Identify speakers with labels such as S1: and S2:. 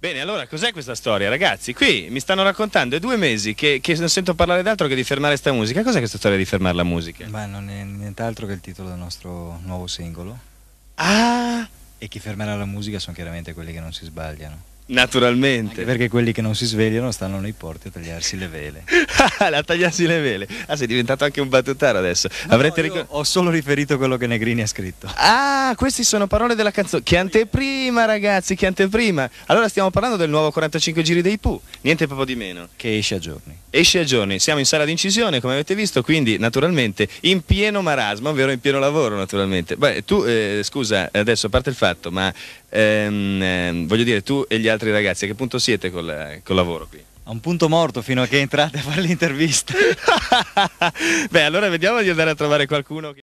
S1: Bene, allora cos'è questa storia, ragazzi? Qui mi stanno raccontando, è due mesi che, che non sento parlare d'altro che di fermare questa musica. Cos'è questa storia di fermare la musica?
S2: Beh, non è nient'altro che il titolo del nostro nuovo singolo. Ah! E chi fermerà la musica sono chiaramente quelli che non si sbagliano. Naturalmente. Anche perché quelli che non si svegliano stanno nei porti a tagliarsi le vele.
S3: a tagliarsi le vele. Ah, sei diventato anche un battutaro adesso. No, Avrete no, ric- ho solo riferito quello che Negrini ha scritto.
S1: Ah, queste sono parole della canzone. Che anteprima, ragazzi, che anteprima. Allora stiamo parlando del nuovo 45 giri dei Pooh. Niente proprio di meno. Che esce a giorni esce a giorni, siamo in sala di incisione come avete visto, quindi naturalmente in pieno marasma, ovvero in pieno lavoro naturalmente. Beh, tu, eh, scusa, adesso a parte il fatto, ma ehm, ehm, voglio dire, tu e gli altri ragazzi, a che punto siete col, col lavoro qui?
S2: a un punto morto fino a che entrate a fare l'intervista. Beh, allora vediamo di andare a trovare qualcuno che...